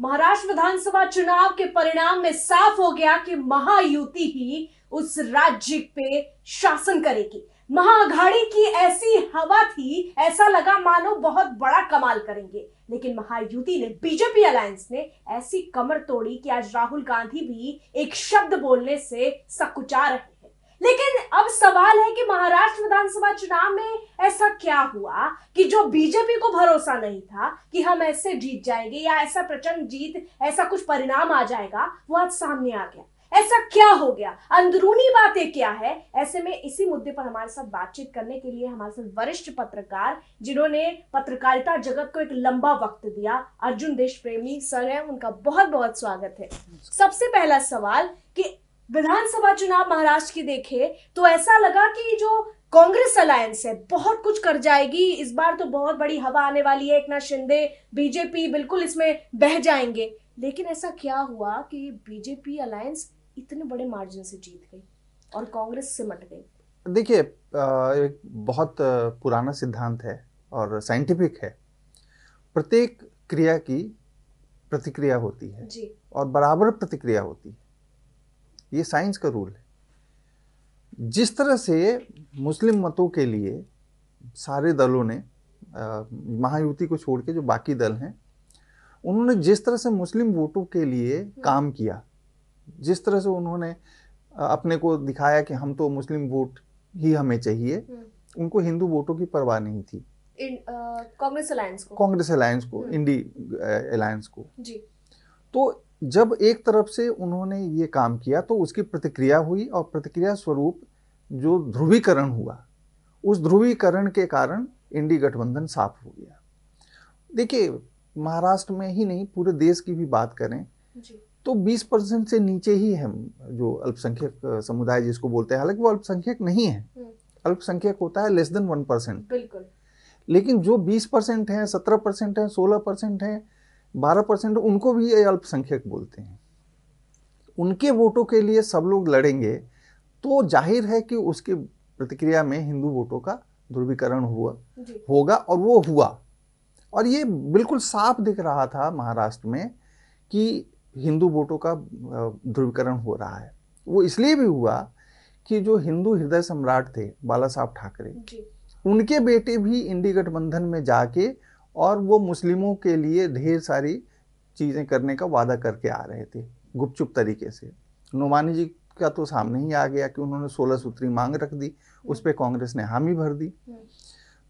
महाराष्ट्र विधानसभा चुनाव के परिणाम में साफ हो गया कि महायुति ही उस राज्य पे शासन करेगी महाअघाड़ी की ऐसी हवा थी ऐसा लगा मानो बहुत बड़ा कमाल करेंगे लेकिन महायुति ने बीजेपी अलायंस ने ऐसी कमर तोड़ी कि आज राहुल गांधी भी एक शब्द बोलने से सकुचा रहे हैं लेकिन सवाल है कि महाराष्ट्र विधानसभा चुनाव में ऐसा क्या हुआ कि जो बीजेपी को भरोसा नहीं था कि हम ऐसे जीत जाएंगे या ऐसा प्रचंड जीत ऐसा कुछ परिणाम आ जाएगा वो आज सामने आ गया ऐसा क्या हो गया अंदरूनी बातें क्या है ऐसे में इसी मुद्दे पर हमारे साथ बातचीत करने के लिए हमारे साथ वरिष्ठ पत्रकार जिन्होंने पत्रकारिता जगत को एक लंबा वक्त दिया अर्जुन देश प्रेमी सर है उनका बहुत बहुत स्वागत है सबसे पहला सवाल कि विधानसभा चुनाव महाराष्ट्र की देखे तो ऐसा लगा कि जो कांग्रेस अलायंस है बहुत कुछ कर जाएगी इस बार तो बहुत बड़ी हवा आने वाली है एक नाथ शिंदे बीजेपी बिल्कुल इसमें बह जाएंगे लेकिन ऐसा क्या हुआ कि बीजेपी अलायंस इतने बड़े मार्जिन से जीत गई और कांग्रेस से मट गई देखिए एक बहुत पुराना सिद्धांत है और साइंटिफिक है प्रत्येक क्रिया की प्रतिक्रिया होती है जी। और बराबर प्रतिक्रिया होती है ये साइंस का रूल है जिस तरह से मुस्लिम मतों के लिए सारे दलों ने महायुति को छोड़ के जो बाकी दल हैं उन्होंने जिस तरह से मुस्लिम वोटों के लिए काम किया जिस तरह से उन्होंने अपने को दिखाया कि हम तो मुस्लिम वोट ही हमें चाहिए हम्म। उनको हिंदू वोटों की परवाह नहीं थी कांग्रेस अलायंस को कांग्रेस अलायंस को हम्म। इंडी अलायंस को जी तो जब एक तरफ से उन्होंने ये काम किया तो उसकी प्रतिक्रिया हुई और प्रतिक्रिया स्वरूप जो ध्रुवीकरण हुआ उस ध्रुवीकरण के कारण इंडी गठबंधन साफ हो गया देखिए महाराष्ट्र में ही नहीं पूरे देश की भी बात करें जी। तो 20 परसेंट से नीचे ही है जो अल्पसंख्यक समुदाय जिसको बोलते हैं हालांकि वो अल्पसंख्यक नहीं है हम्म। अल्पसंख्यक होता है लेस देन वन परसेंट लेकिन जो 20 परसेंट है 17 परसेंट है 16 परसेंट है बारह परसेंट उनको भी ये अल्पसंख्यक बोलते हैं उनके वोटों के लिए सब लोग लड़ेंगे तो जाहिर है कि उसकी प्रतिक्रिया में हिंदू वोटों का ध्रुवीकरण हुआ होगा और वो हुआ और ये बिल्कुल साफ दिख रहा था महाराष्ट्र में कि हिंदू वोटों का ध्रुवीकरण हो रहा है वो इसलिए भी हुआ कि जो हिंदू हृदय सम्राट थे बाला साहब ठाकरे उनके बेटे भी इंडी गठबंधन में जाके और वो मुस्लिमों के लिए ढेर सारी चीज़ें करने का वादा करके आ रहे थे गुपचुप तरीके से नुमानी जी का तो सामने ही आ गया कि उन्होंने सोलह सूत्री मांग रख दी उस पर कांग्रेस ने हामी भर दी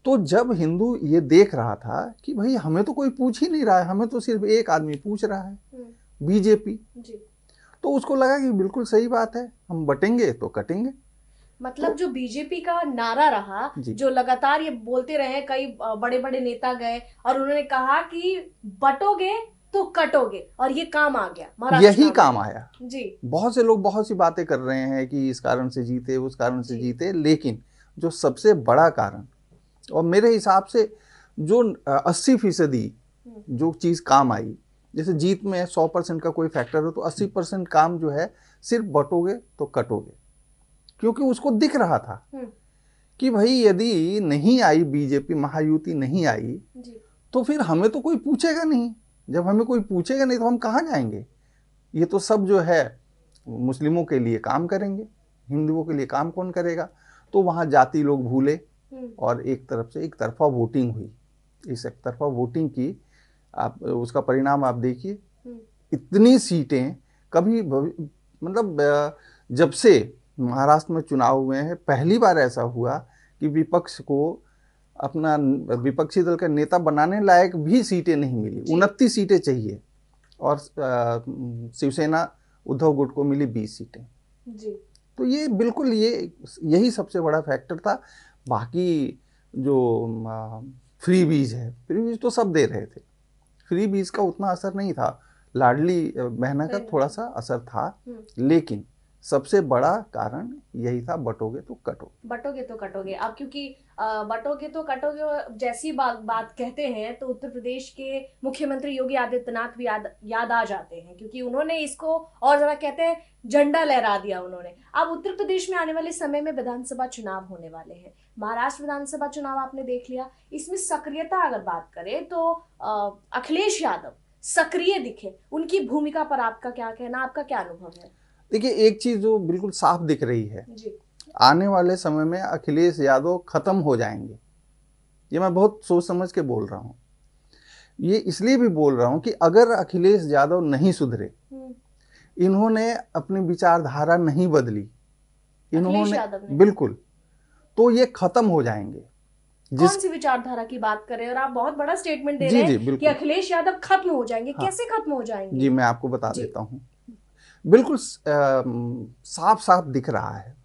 तो जब हिंदू ये देख रहा था कि भाई हमें तो कोई पूछ ही नहीं रहा है हमें तो सिर्फ एक आदमी पूछ रहा है हम्म। बीजेपी तो उसको लगा कि बिल्कुल सही बात है हम बटेंगे तो कटेंगे मतलब जो बीजेपी का नारा रहा जो लगातार ये बोलते रहे कई बड़े बड़े नेता गए और उन्होंने कहा कि बटोगे तो कटोगे और ये काम आ गया यही काम आया जी बहुत से लोग बहुत सी बातें कर रहे हैं कि इस कारण से जीते उस कारण से जीते लेकिन जो सबसे बड़ा कारण और मेरे हिसाब से जो अस्सी फीसदी हम्म। जो चीज़ काम आई जैसे जीत में सौ परसेंट का कोई फैक्टर हो तो अस्सी परसेंट काम जो है सिर्फ बटोगे तो कटोगे क्योंकि उसको दिख रहा था हम्म। कि भाई यदि नहीं आई बीजेपी महायुति नहीं आई तो फिर हमें तो कोई पूछेगा नहीं जब हमें कोई पूछेगा नहीं तो हम कहाँ जाएंगे ये तो सब जो है मुस्लिमों के लिए काम करेंगे हिंदुओं के लिए काम कौन करेगा तो वहाँ जाति लोग भूले हम्म। और एक तरफ से एक तरफा वोटिंग हुई इस एक तरफा वोटिंग की आप उसका परिणाम आप देखिए हम्म। इतनी सीटें कभी मतलब जब से महाराष्ट्र में चुनाव हुए हैं पहली बार ऐसा हुआ कि विपक्ष को अपना विपक्षी दल का नेता बनाने लायक भी सीटें नहीं मिली उनतीस सीटें चाहिए और शिवसेना उद्धव गुट को मिली बीस सीटें जी तो ये बिल्कुल ये यही सबसे बड़ा फैक्टर था बाकी जो फ्री बीज है फ्री बीज तो सब दे रहे थे फ्री बीज का उतना असर नहीं था लाडली बहना का थोड़ा सा असर था हम्म। लेकिन सबसे बड़ा कारण यही था बटोगे तो कटोगे बटोगे तो कटोगे अब क्योंकि बटोगे तो कटोगे जैसी बा, बात कहते हैं तो उत्तर प्रदेश के मुख्यमंत्री योगी आदित्यनाथ भी याद याद आ जाते हैं क्योंकि उन्होंने इसको और ज़रा कहते हैं झंडा लहरा दिया उन्होंने अब उत्तर प्रदेश में आने वाले समय में विधानसभा चुनाव होने वाले हैं महाराष्ट्र विधानसभा चुनाव आपने देख लिया इसमें सक्रियता अगर बात करें तो अखिलेश यादव सक्रिय दिखे उनकी भूमिका पर आपका क्या कहना आपका क्या अनुभव है देखिए एक चीज जो बिल्कुल साफ दिख रही है आने वाले समय में अखिलेश यादव खत्म हो जाएंगे ये मैं बहुत सोच समझ के बोल रहा हूँ ये इसलिए भी बोल रहा हूँ कि अगर अखिलेश यादव नहीं सुधरे हम्म। इन्होंने अपनी विचारधारा नहीं बदली इन्होंने बिल्कुल तो ये खत्म हो जाएंगे जिस... कौन सी विचारधारा की बात करें और आप बहुत बड़ा स्टेटमेंट दे जी, रहे हैं कि अखिलेश यादव खत्म हो जाएंगे हाँ, कैसे खत्म हो जाएंगे जी मैं आपको बता देता हूँ बिल्कुल साफ साफ दिख रहा है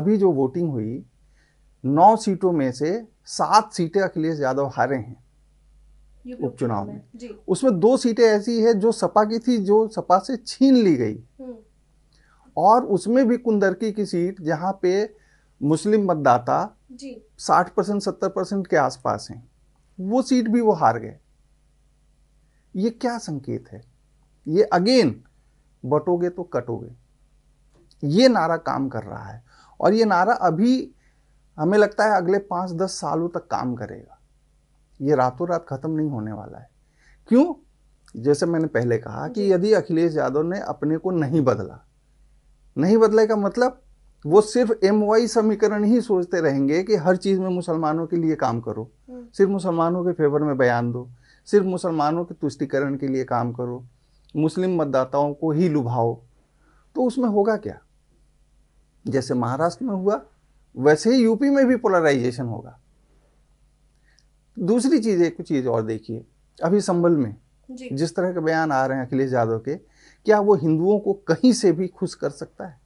अभी जो वोटिंग हुई नौ सीटों में से सात सीटें अखिलेश यादव हारे हैं उपचुनाव में, उसमें दो सीटें ऐसी है जो सपा की थी जो सपा से छीन ली गई हम्म। और उसमें भी कुंदरकी की सीट जहां पे मुस्लिम मतदाता साठ परसेंट सत्तर परसेंट के आसपास हैं वो सीट भी वो हार गए ये क्या संकेत है ये अगेन बटोगे तो कटोगे ये नारा काम कर रहा है और ये नारा अभी हमें लगता है अगले पाँच दस सालों तक काम करेगा ये रातों रात खत्म नहीं होने वाला है क्यों जैसे मैंने पहले कहा कि यदि अखिलेश यादव ने अपने को नहीं बदला नहीं बदले का मतलब वो सिर्फ एम वाई समीकरण ही सोचते रहेंगे कि हर चीज़ में मुसलमानों के लिए काम करो हम्म। सिर्फ मुसलमानों के फेवर में बयान दो सिर्फ मुसलमानों के तुष्टिकरण के लिए काम करो मुस्लिम मतदाताओं को ही लुभाओ तो उसमें होगा क्या जैसे महाराष्ट्र में हुआ वैसे ही यूपी में भी पोलराइजेशन होगा दूसरी चीज़ एक चीज़ और देखिए अभी संबल में जिस तरह के बयान आ रहे हैं अखिलेश यादव के क्या वो हिंदुओं को कहीं से भी खुश कर सकता है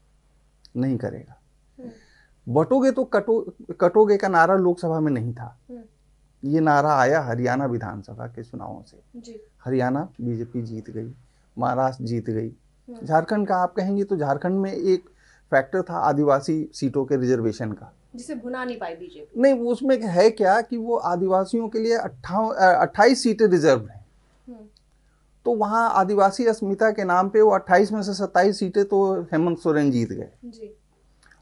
नहीं करेगा हम्म। बटोगे तो कटो कटोगे का नारा लोकसभा में नहीं था हम्म। ये नारा आया हरियाणा विधानसभा के चुनावों से हरियाणा बीजेपी जीत गई महाराष्ट्र जीत गई हम्म। झारखंड का आप कहेंगे तो झारखंड में एक फैक्टर था आदिवासी सीटों के रिजर्वेशन का जिसे भुना नहीं पाई बीजेपी नहीं वो उसमें है क्या कि वो आदिवासियों के लिए अट्ठाईस सीटें रिजर्व हैं हम्म। तो वहाँ आदिवासी अस्मिता के नाम पे वो अट्ठाईस में से सत्ताईस सीटें तो हेमंत सोरेन जीत गए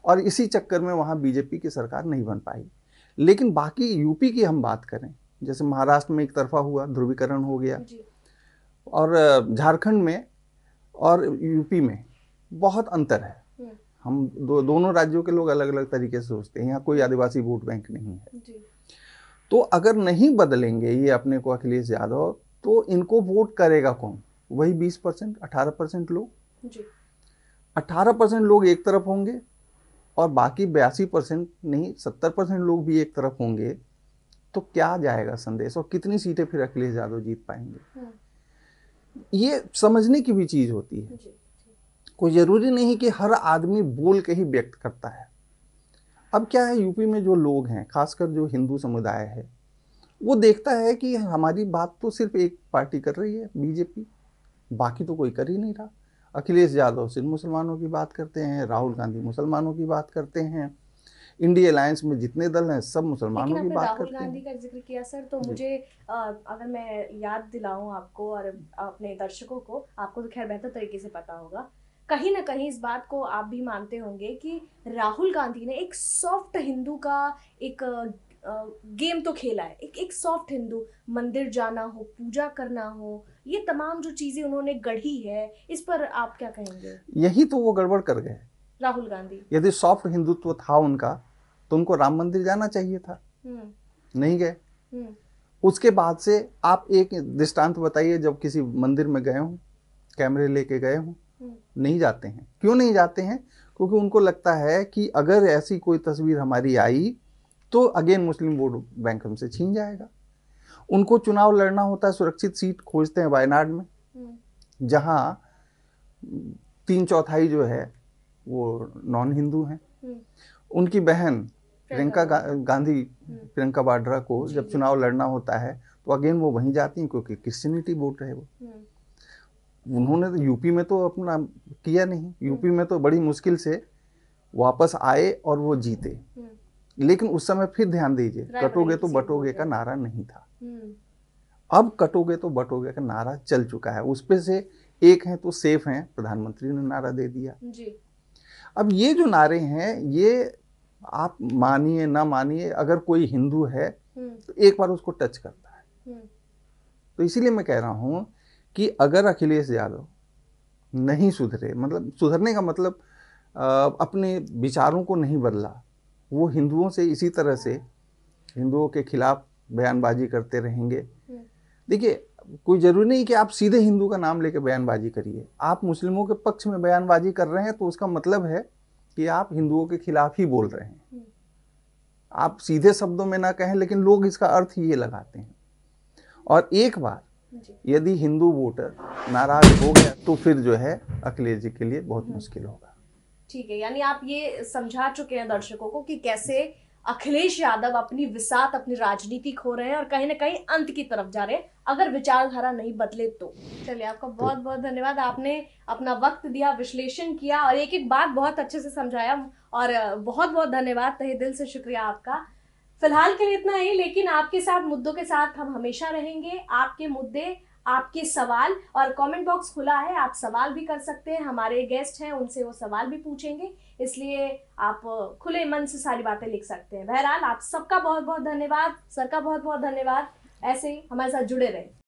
और इसी चक्कर में वहाँ बीजेपी की सरकार नहीं बन पाई लेकिन बाकी यूपी की हम बात करें जैसे महाराष्ट्र में एक तरफा हुआ ध्रुवीकरण हो गया और झारखंड में और यूपी में बहुत अंतर है हम्म। हम दो, दोनों राज्यों के लोग अलग अलग तरीके से सोचते हैं यहाँ कोई आदिवासी वोट बैंक नहीं है जी। तो अगर नहीं बदलेंगे ये अपने को अखिलेश यादव तो इनको वोट करेगा कौन वही बीस परसेंट अठारह परसेंट लोग अठारह परसेंट लोग एक तरफ होंगे और बाकी बयासी परसेंट नहीं सत्तर परसेंट लोग भी एक तरफ होंगे तो क्या जाएगा संदेश और कितनी सीटें फिर अखिलेश यादव जीत पाएंगे हम्म। ये समझने की भी चीज होती है कोई जरूरी नहीं कि हर आदमी बोल के ही व्यक्त करता है अब क्या है यूपी में जो लोग हैं खासकर जो हिंदू समुदाय है वो देखता है कि हमारी बात तो सिर्फ एक पार्टी कर रही है बीजेपी बाकी तो कोई कर ही नहीं रहा अखिलेश यादव सिर्फ मुसलमानों की बात करते हैं राहुल गांधी मुसलमानों की बात करते हैं इंडिया अलायंस में जितने दल हैं सब मुसलमानों की बात करते हैं गांधी का जिक्र किया सर तो मुझे आ, अगर मैं याद दिलाऊं आपको और अपने दर्शकों को आपको तो खैर बेहतर तरीके से पता होगा कहीं ना कहीं इस बात को आप भी मानते होंगे कि राहुल गांधी ने एक सॉफ्ट हिंदू का एक गेम तो खेला है एक एक सॉफ्ट हिंदू मंदिर जाना हो पूजा करना हो ये तमाम जो चीजें उन्होंने गढ़ी है इस पर आप क्या कहेंगे यही तो वो गड़बड़ कर गए राहुल गांधी यदि सॉफ्ट हिंदुत्व था उनका उनको राम मंदिर जाना चाहिए था हम्म। नहीं गए हम्म। उसके बाद से आप एक दृष्टांत बताइए जब किसी मंदिर में गए हों कैमरे लेके गए हों हम्म। नहीं जाते हैं क्यों नहीं जाते हैं क्योंकि उनको लगता है कि अगर ऐसी कोई तस्वीर हमारी आई तो अगेन मुस्लिम वोट बैंक हमसे छीन जाएगा उनको चुनाव लड़ना होता है सुरक्षित सीट खोजते हैं वायनाड में जहाँ तीन चौथाई जो है वो नॉन हिंदू हैं उनकी बहन प्रियंका गा, गांधी हम्म। प्रियंका वाड्रा को जब चुनाव लड़ना होता है तो अगेन वो वहीं जाती हैं क्योंकि क्रिश्चियनिटी वोट है वो हम्म। उन्होंने तो यूपी में तो अपना किया नहीं हम्म। यूपी में तो बड़ी मुश्किल से वापस आए और वो जीते लेकिन उस समय फिर ध्यान दीजिए कटोगे तो बटोगे का तो। नारा नहीं था अब कटोगे तो बटोगे का नारा चल चुका है उसपे से एक है तो सेफ है प्रधानमंत्री ने नारा दे दिया जी। अब ये जो नारे हैं ये आप मानिए ना मानिए अगर कोई हिंदू है हम्म। तो एक बार उसको टच करता है हम्म। तो इसीलिए मैं कह रहा हूं कि अगर अखिलेश यादव नहीं सुधरे मतलब सुधरने का मतलब अपने विचारों को नहीं बदला वो हिंदुओं से इसी तरह से हिंदुओं के खिलाफ बयानबाजी करते रहेंगे हम्म। देखिए कोई ज़रूरी नहीं कि आप सीधे हिंदू का नाम लेकर बयानबाजी करिए आप मुस्लिमों के पक्ष में बयानबाजी कर रहे हैं तो उसका मतलब है कि आप हिंदुओं के खिलाफ ही बोल रहे हैं आप सीधे शब्दों में ना कहें लेकिन लोग इसका अर्थ ये लगाते हैं और एक बार यदि हिंदू वोटर नाराज हो गया तो फिर जो है अखिलेश जी के लिए बहुत हम्म। मुश्किल होगा ठीक है यानी आप ये समझा चुके हैं दर्शकों को कि कैसे अखिलेश यादव अपनी विसात अपनी राजनीति खो रहे हैं और कहीं ना कहीं अंत की तरफ जा रहे हैं अगर विचारधारा नहीं बदले तो चलिए आपका बहुत बहुत धन्यवाद आपने अपना वक्त दिया विश्लेषण किया और एक एक बात बहुत अच्छे से समझाया और बहुत बहुत धन्यवाद तहे दिल से शुक्रिया आपका फिलहाल के लिए इतना ही लेकिन आपके साथ मुद्दों के साथ हम हमेशा रहेंगे आपके मुद्दे आपके सवाल और कमेंट बॉक्स खुला है आप सवाल भी कर सकते हैं हमारे गेस्ट हैं उनसे वो सवाल भी पूछेंगे इसलिए आप खुले मन से सारी बातें लिख सकते हैं बहरहाल आप सबका बहुत बहुत धन्यवाद सर का बहुत बहुत धन्यवाद ऐसे ही हमारे साथ जुड़े रहें